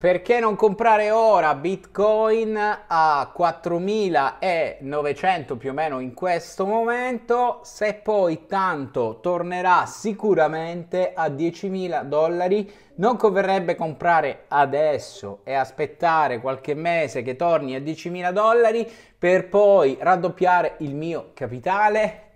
Perché non comprare ora Bitcoin a 4.900 più o meno in questo momento, se poi tanto tornerà sicuramente a 10.000 dollari? Non converrebbe comprare adesso e aspettare qualche mese che torni a 10.000 dollari per poi raddoppiare il mio capitale?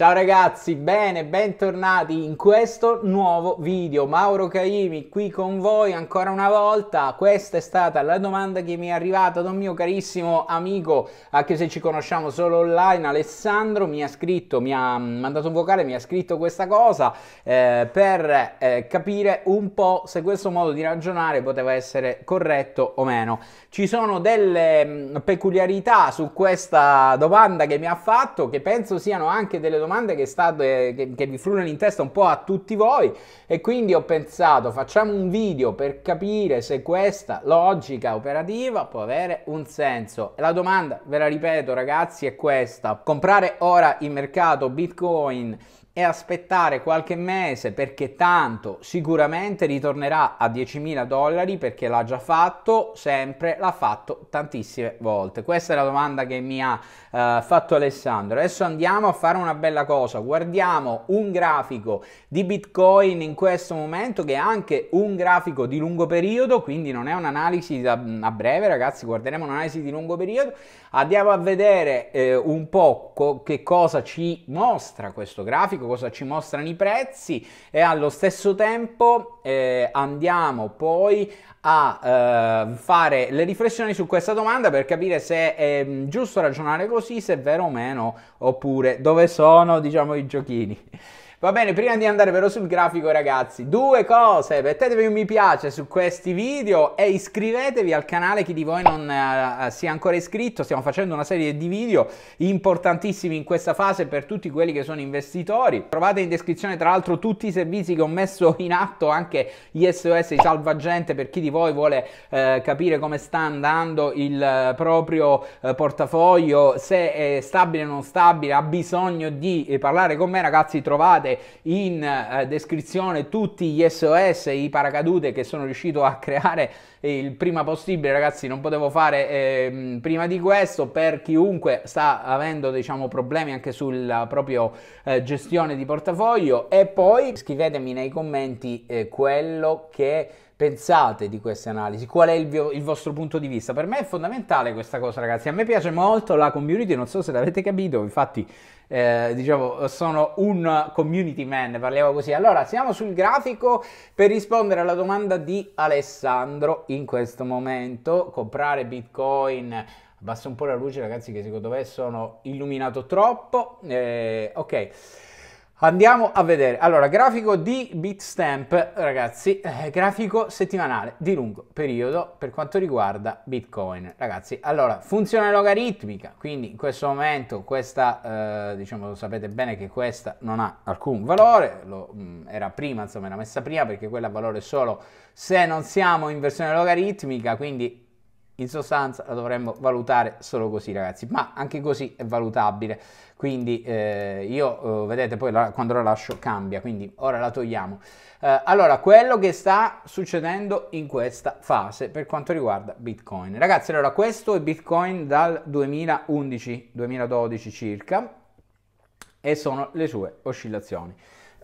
Ciao ragazzi, bene, bentornati in questo nuovo video. Mauro Caimi qui con voi ancora una volta. Questa è stata la domanda che mi è arrivata da un mio carissimo amico, anche se ci conosciamo solo online, Alessandro. Mi ha scritto, mi ha mandato un vocale, mi ha scritto questa cosa eh, per eh, capire un po' se questo modo di ragionare poteva essere corretto o meno. Ci sono delle mh, mm, peculiarità su questa domanda che mi ha fatto, che penso siano anche delle domande domande che, state, eh, che, che vi frullano in testa un po' a tutti voi e quindi ho pensato facciamo un video per capire se questa logica operativa può avere un senso. La domanda, ve la ripeto ragazzi, è questa. Comprare ora in mercato Bitcoin e aspettare qualche mese perché tanto sicuramente ritornerà a 10.000 dollari perché l'ha già fatto sempre, l'ha fatto tantissime volte. Questa è la domanda che mi ha eh, fatto Alessandro. Adesso andiamo a fare una bella cosa, guardiamo un grafico di Bitcoin in questo momento che è anche un grafico di lungo periodo, quindi non è un'analisi mm, a breve ragazzi, guarderemo un'analisi di lungo periodo. Andiamo a vedere eh, un po' co che cosa ci mostra questo grafico grafico, cosa ci mostrano i prezzi e allo stesso tempo eh, andiamo poi a eh, fare le riflessioni su questa domanda per capire se è mm, giusto ragionare così, se è vero o meno, oppure dove sono diciamo i giochini. Va bene, prima di andare vero sul grafico ragazzi, due cose, mettetevi un mi piace su questi video e iscrivetevi al canale chi di voi non uh, eh, eh, sia ancora iscritto, stiamo facendo una serie di video importantissimi in questa fase per tutti quelli che sono investitori. Trovate in descrizione tra l'altro tutti i servizi che ho messo in atto, anche gli SOS di salvagente per chi di voi vuole uh, capire come sta andando il uh, proprio portafoglio, se è stabile o non stabile, ha bisogno di parlare con me ragazzi, trovate trovate in eh, descrizione tutti gli SOS, i paracadute che sono riuscito a creare il prima possibile, ragazzi, non potevo fare eh, prima di questo per chiunque sta avendo diciamo problemi anche sulla propria eh, gestione di portafoglio e poi scrivetemi nei commenti eh, quello che pensate di queste analisi? Qual è il, vio, il, vostro punto di vista? Per me è fondamentale questa cosa, ragazzi. A me piace molto la community, non so se l'avete capito, infatti, eh, diciamo, sono un community man, parliamo così. Allora, siamo sul grafico per rispondere alla domanda di Alessandro in questo momento, comprare Bitcoin Basta un po' la luce ragazzi che secondo me sono illuminato troppo eh, ok Andiamo a vedere. Allora, grafico di Bitstamp, ragazzi, eh, grafico settimanale di lungo periodo per quanto riguarda Bitcoin. Ragazzi, allora, funzione logaritmica, quindi in questo momento questa, eh, diciamo, lo sapete bene che questa non ha alcun valore, lo, mh, mm, era prima, insomma, era messa prima perché quella ha valore solo se non siamo in versione logaritmica, quindi in sostanza la dovremmo valutare solo così ragazzi ma anche così è valutabile quindi eh, io eh, vedete poi la, quando la lascio cambia quindi ora la togliamo eh, allora quello che sta succedendo in questa fase per quanto riguarda bitcoin ragazzi allora questo è bitcoin dal 2011 2012 circa e sono le sue oscillazioni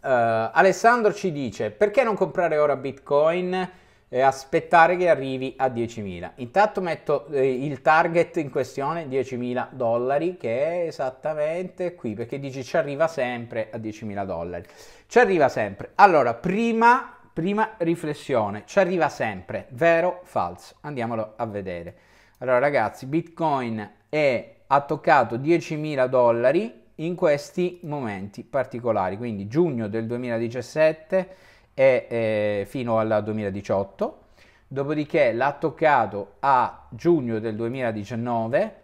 eh, Alessandro ci dice perché non comprare ora bitcoin e eh, aspettare che arrivi a 10.000. Intanto metto eh, il target in questione 10.000 dollari che è esattamente qui perché dici ci arriva sempre a 10.000 dollari. Ci arriva sempre. Allora, prima, prima riflessione, ci arriva sempre, vero o falso? Andiamolo a vedere. Allora ragazzi, Bitcoin è, ha toccato 10.000 dollari in questi momenti particolari, quindi giugno del 2017 è, eh, fino al 2018, dopodiché l'ha toccato a giugno del 2019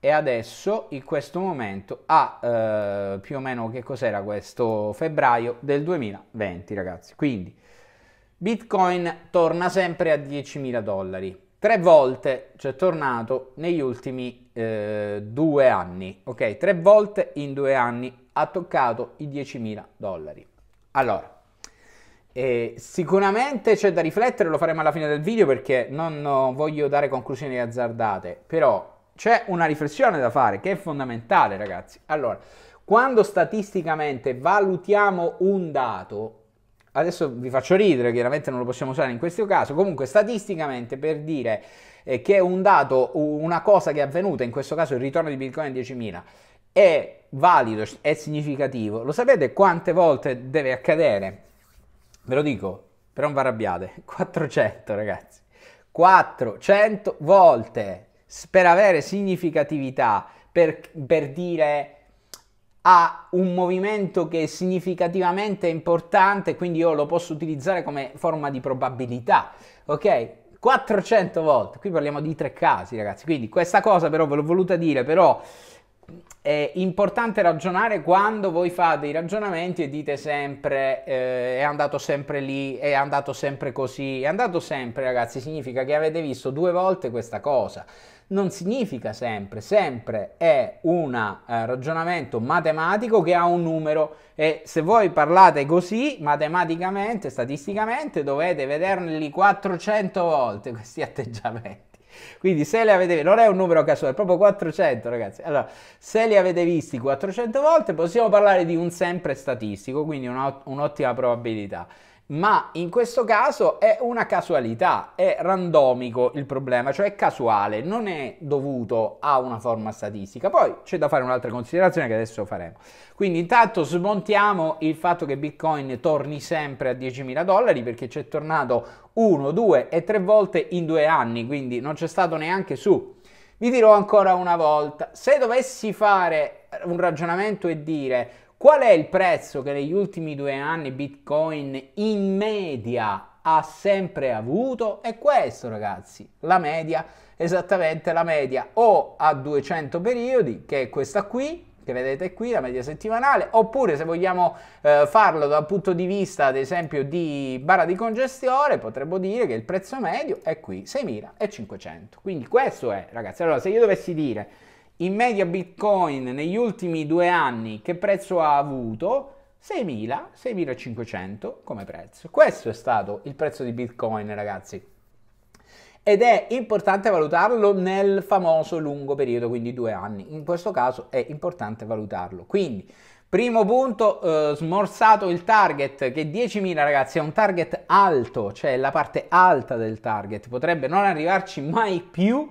e adesso in questo momento a eh, più o meno che cos'era questo febbraio del 2020 ragazzi. Quindi Bitcoin torna sempre a 10.000 dollari tre volte c'è cioè, tornato negli ultimi eh, due anni, ok? Tre volte in due anni ha toccato i 10.000 dollari. Allora, e sicuramente c'è da riflettere, lo faremo alla fine del video perché non, non voglio dare conclusioni azzardate, però c'è una riflessione da fare che è fondamentale, ragazzi. Allora, quando statisticamente valutiamo un dato, adesso vi faccio ridere, chiaramente non lo possiamo usare in questo caso, comunque statisticamente per dire eh, che un dato, una cosa che è avvenuta, in questo caso il ritorno di Bitcoin a 10.000, è valido, è significativo, lo sapete quante volte deve accadere? Ve lo dico, però non vi arrabbiate, 400 ragazzi, 400 volte per avere significatività, per, per dire ha un movimento che è significativamente importante, quindi io lo posso utilizzare come forma di probabilità, ok? 400 volte, qui parliamo di tre casi ragazzi, quindi questa cosa però ve l'ho voluta dire, però è importante ragionare quando voi fate i ragionamenti e dite sempre eh, è andato sempre lì, è andato sempre così, è andato sempre ragazzi, significa che avete visto due volte questa cosa. Non significa sempre, sempre è un eh, ragionamento matematico che ha un numero e se voi parlate così matematicamente, statisticamente, dovete vederli 400 volte questi atteggiamenti. Quindi se le avete non è un numero casuale, è proprio 400 ragazzi. Allora, se li avete visti 400 volte possiamo parlare di un sempre statistico, quindi un'ottima probabilità ma in questo caso è una casualità, è randomico il problema, cioè è casuale, non è dovuto a una forma statistica. Poi c'è da fare un'altra considerazione che adesso faremo. Quindi intanto smontiamo il fatto che Bitcoin torni sempre a 10.000 dollari perché c'è tornato 1, 2 e 3 volte in due anni, quindi non c'è stato neanche su. Vi dirò ancora una volta, se dovessi fare un ragionamento e dire Qual è il prezzo che negli ultimi due anni Bitcoin in media ha sempre avuto? È questo ragazzi, la media, esattamente la media o a 200 periodi, che è questa qui, che vedete qui, la media settimanale, oppure se vogliamo eh, farlo dal punto di vista, ad esempio, di barra di congestione, potremmo dire che il prezzo medio è qui, 6.500. Quindi questo è, ragazzi, allora se io dovessi dire in media Bitcoin negli ultimi due anni che prezzo ha avuto? 6.000, 6.500 come prezzo. Questo è stato il prezzo di Bitcoin, ragazzi. Ed è importante valutarlo nel famoso lungo periodo, quindi due anni. In questo caso è importante valutarlo. Quindi, primo punto, eh, smorzato il target, che 10.000 ragazzi è un target alto, cioè la parte alta del target. Potrebbe non arrivarci mai più,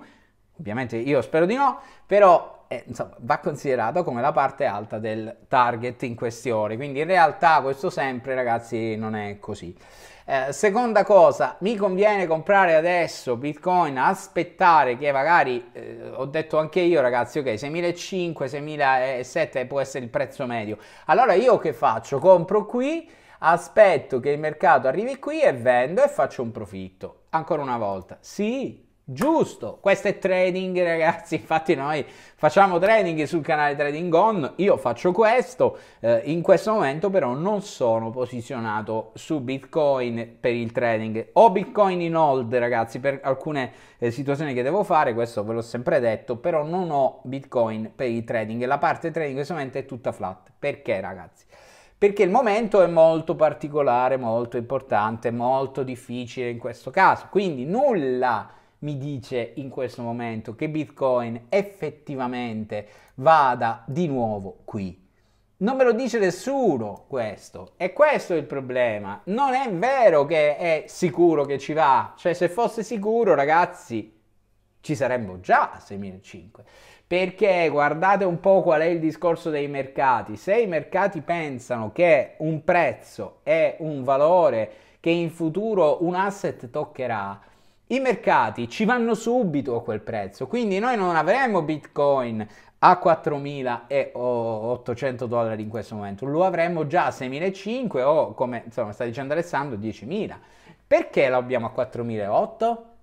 Ovviamente io spero di no, però eh, insomma, va considerato come la parte alta del target in questione. Quindi in realtà questo sempre, ragazzi, non è così. Eh, seconda cosa, mi conviene comprare adesso Bitcoin, aspettare che magari, eh, ho detto anche io ragazzi, ok, 6.500, 6.700 può essere il prezzo medio. Allora io che faccio? Compro qui, aspetto che il mercato arrivi qui e vendo e faccio un profitto. Ancora una volta, sì, Giusto, questo è trading ragazzi, infatti noi facciamo trading sul canale Trading On, io faccio questo, eh, in questo momento però non sono posizionato su Bitcoin per il trading, ho Bitcoin in hold ragazzi per alcune eh, situazioni che devo fare, questo ve l'ho sempre detto, però non ho Bitcoin per il trading, la parte trading in questo momento è tutta flat, perché ragazzi? perché il momento è molto particolare, molto importante, molto difficile in questo caso. Quindi nulla mi dice in questo momento che Bitcoin effettivamente vada di nuovo qui. Non me lo dice nessuno questo, e questo è il problema. Non è vero che è sicuro che ci va, cioè se fosse sicuro ragazzi ci saremmo già a 6.500. Perché guardate un po' qual è il discorso dei mercati. Se i mercati pensano che un prezzo è un valore che in futuro un asset toccherà, i mercati ci vanno subito a quel prezzo, quindi noi non avremo Bitcoin a 4.800 dollari in questo momento, lo avremo già a 6.500 o come insomma, sta dicendo Alessandro 10.000. Perché lo abbiamo a 4.800?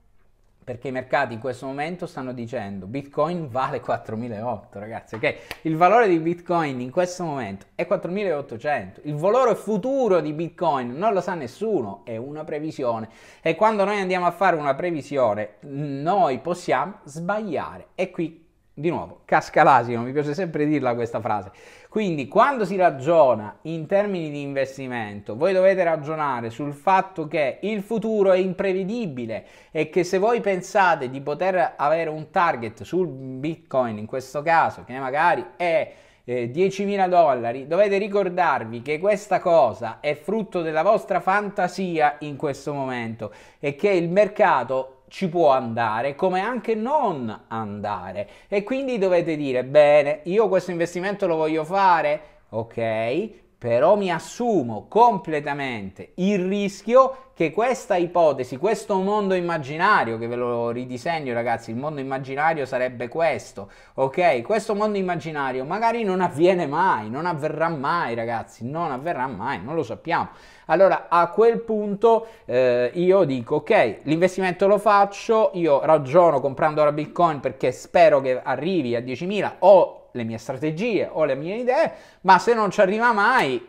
perché i mercati in questo momento stanno dicendo Bitcoin vale 4.800 ragazzi, ok? Il valore di Bitcoin in questo momento è 4.800, il valore futuro di Bitcoin non lo sa nessuno, è una previsione e quando noi andiamo a fare una previsione noi possiamo sbagliare e qui di nuovo, casca l'asino, mi piace sempre dirla questa frase. Quindi quando si ragiona in termini di investimento, voi dovete ragionare sul fatto che il futuro è imprevedibile e che se voi pensate di poter avere un target sul Bitcoin, in questo caso, che magari è eh, 10.000 dollari, dovete ricordarvi che questa cosa è frutto della vostra fantasia in questo momento e che il mercato ci può andare come anche non andare e quindi dovete dire bene io questo investimento lo voglio fare ok però mi assumo completamente il rischio che questa ipotesi, questo mondo immaginario, che ve lo ridisegno ragazzi, il mondo immaginario sarebbe questo, ok? Questo mondo immaginario magari non avviene mai, non avverrà mai ragazzi, non avverrà mai, non lo sappiamo. Allora a quel punto eh, io dico ok, l'investimento lo faccio, io ragiono comprando la Bitcoin perché spero che arrivi a 10.000 o le mie strategie, ho le mie idee, ma se non ci arriva mai,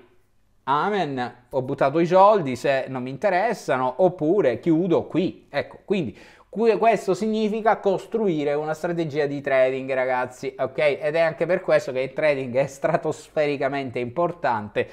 amen, ho buttato i soldi se non mi interessano, oppure chiudo qui. Ecco, quindi questo significa costruire una strategia di trading, ragazzi, ok? Ed è anche per questo che il trading è stratosfericamente importante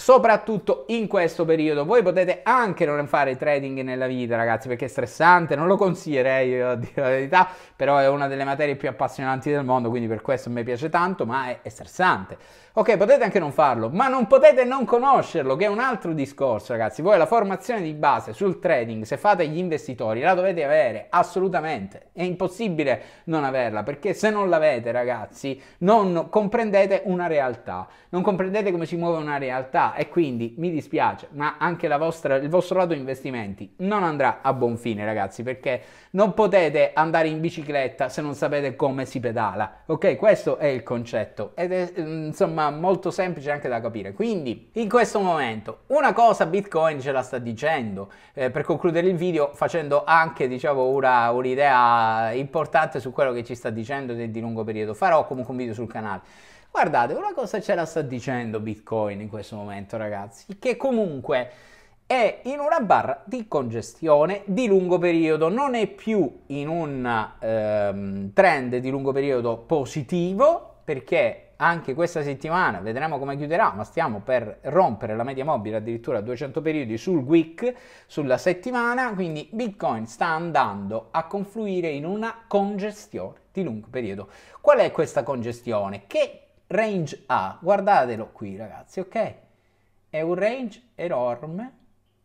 soprattutto in questo periodo. Voi potete anche non fare trading nella vita, ragazzi, perché è stressante, non lo consiglierei io a dire la verità, però è una delle materie più appassionanti del mondo, quindi per questo mi piace tanto, ma è, è stressante. Ok, potete anche non farlo, ma non potete non conoscerlo, che è un altro discorso, ragazzi. Voi la formazione di base sul trading, se fate gli investitori, la dovete avere assolutamente. È impossibile non averla, perché se non l'avete, ragazzi, non comprendete una realtà, non comprendete come si muove una realtà e quindi mi dispiace, ma anche vostra, il vostro lato investimenti non andrà a buon fine, ragazzi, perché non potete andare in bicicletta se non sapete come si pedala. Ok, questo è il concetto ed è mm, insomma molto semplice anche da capire. Quindi, in questo momento, una cosa Bitcoin ce la sta dicendo. Eh, per concludere il video facendo anche, diciamo, una, un'idea importante su quello che ci sta dicendo del di lungo periodo. Farò comunque un video sul canale. Guardate, una cosa ce la sta dicendo Bitcoin in questo momento, ragazzi, che comunque è in una barra di congestione di lungo periodo, non è più in un ehm, trend di lungo periodo positivo, perché anche questa settimana vedremo come chiuderà, ma stiamo per rompere la media mobile addirittura a 200 periodi sul week, sulla settimana, quindi Bitcoin sta andando a confluire in una congestione di lungo periodo. Qual è questa congestione? Che range A, guardatelo qui ragazzi, ok? È un range enorme,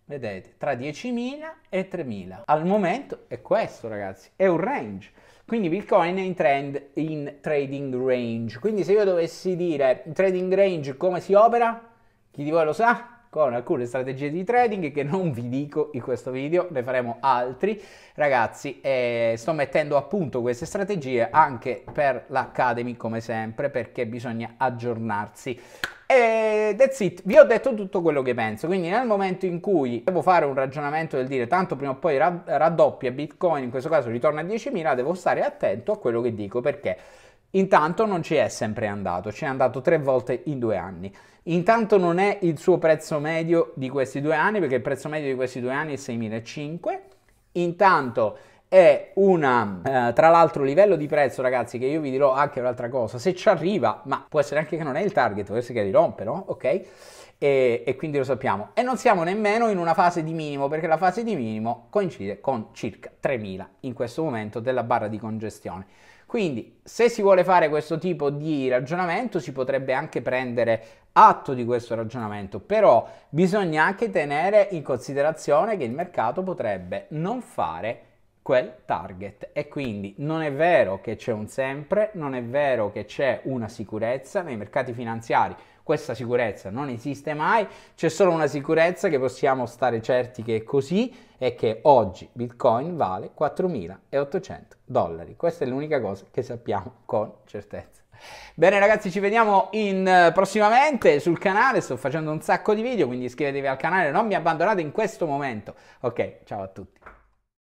vedete, tra 10.000 e 3.000. Al momento è questo ragazzi, è un range. Quindi Bitcoin è in trend in trading range. Quindi se io dovessi dire trading range come si opera, chi di voi lo sa? con alcune strategie di trading che non vi dico in questo video, ne faremo altri. Ragazzi, eh, sto mettendo a punto queste strategie anche per l'Academy come sempre perché bisogna aggiornarsi. E that's it, vi ho detto tutto quello che penso, quindi nel momento in cui devo fare un ragionamento del dire tanto prima o poi raddoppia Bitcoin, in questo caso ritorna a 10.000, devo stare attento a quello che dico perché Intanto non ci è sempre andato, ci è andato tre volte in due anni. Intanto non è il suo prezzo medio di questi due anni, perché il prezzo medio di questi due anni è 6.500. Intanto è una, eh, tra l'altro, livello di prezzo, ragazzi, che io vi dirò anche un'altra cosa. Se ci arriva, ma può essere anche che non è il target, può essere che li rompe, no? Ok? E, e, quindi lo sappiamo. E non siamo nemmeno in una fase di minimo, perché la fase di minimo coincide con circa 3.000 in questo momento della barra di congestione. Quindi se si vuole fare questo tipo di ragionamento si potrebbe anche prendere atto di questo ragionamento, però bisogna anche tenere in considerazione che il mercato potrebbe non fare quel target e quindi non è vero che c'è un sempre, non è vero che c'è una sicurezza nei mercati finanziari questa sicurezza non esiste mai, c'è solo una sicurezza che possiamo stare certi che è così è che oggi Bitcoin vale 4.800 dollari. Questa è l'unica cosa che sappiamo con certezza. Bene ragazzi, ci vediamo in, eh, prossimamente sul canale, sto facendo un sacco di video, quindi iscrivetevi al canale, non mi abbandonate in questo momento. Ok, ciao a tutti.